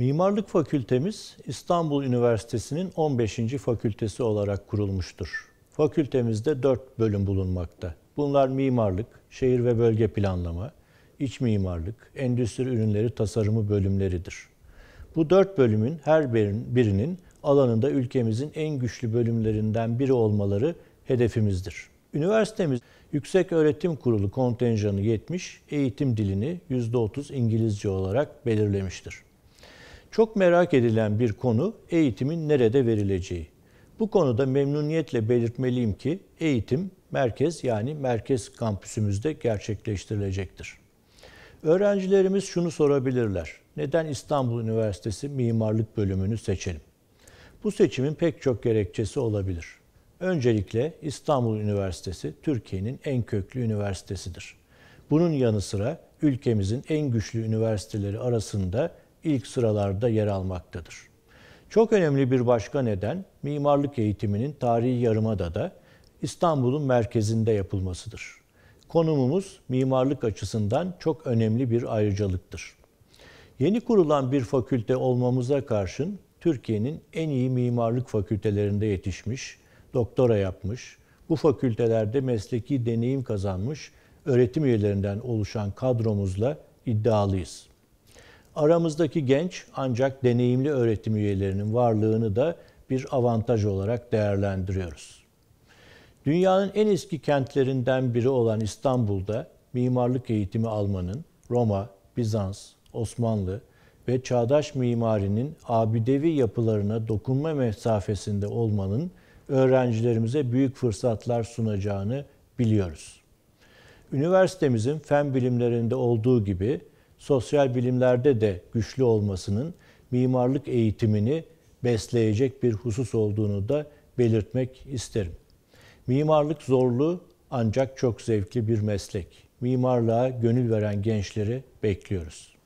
Mimarlık Fakültemiz İstanbul Üniversitesi'nin 15. fakültesi olarak kurulmuştur. Fakültemizde 4 bölüm bulunmakta. Bunlar mimarlık, şehir ve bölge planlama, iç mimarlık, endüstri ürünleri tasarımı bölümleridir. Bu dört bölümün her birinin alanında ülkemizin en güçlü bölümlerinden biri olmaları hedefimizdir. Üniversitemiz Yüksek Öğretim Kurulu kontenjanı 70, eğitim dilini %30 İngilizce olarak belirlemiştir. Çok merak edilen bir konu eğitimin nerede verileceği. Bu konuda memnuniyetle belirtmeliyim ki eğitim merkez yani merkez kampüsümüzde gerçekleştirilecektir. Öğrencilerimiz şunu sorabilirler. Neden İstanbul Üniversitesi Mimarlık bölümünü seçelim? Bu seçimin pek çok gerekçesi olabilir. Öncelikle İstanbul Üniversitesi Türkiye'nin en köklü üniversitesidir. Bunun yanı sıra ülkemizin en güçlü üniversiteleri arasında ilk sıralarda yer almaktadır. Çok önemli bir başka neden mimarlık eğitiminin tarihi yarımadada İstanbul'un merkezinde yapılmasıdır. Konumumuz mimarlık açısından çok önemli bir ayrıcalıktır. Yeni kurulan bir fakülte olmamıza karşın Türkiye'nin en iyi mimarlık fakültelerinde yetişmiş, doktora yapmış, bu fakültelerde mesleki deneyim kazanmış öğretim üyelerinden oluşan kadromuzla iddialıyız. Aramızdaki genç ancak deneyimli öğretim üyelerinin varlığını da bir avantaj olarak değerlendiriyoruz. Dünyanın en eski kentlerinden biri olan İstanbul'da mimarlık eğitimi almanın Roma, Bizans, Osmanlı ve çağdaş mimarinin abidevi yapılarına dokunma mesafesinde olmanın öğrencilerimize büyük fırsatlar sunacağını biliyoruz. Üniversitemizin fen bilimlerinde olduğu gibi sosyal bilimlerde de güçlü olmasının mimarlık eğitimini besleyecek bir husus olduğunu da belirtmek isterim. Mimarlık zorlu ancak çok zevkli bir meslek. Mimarlığa gönül veren gençleri bekliyoruz.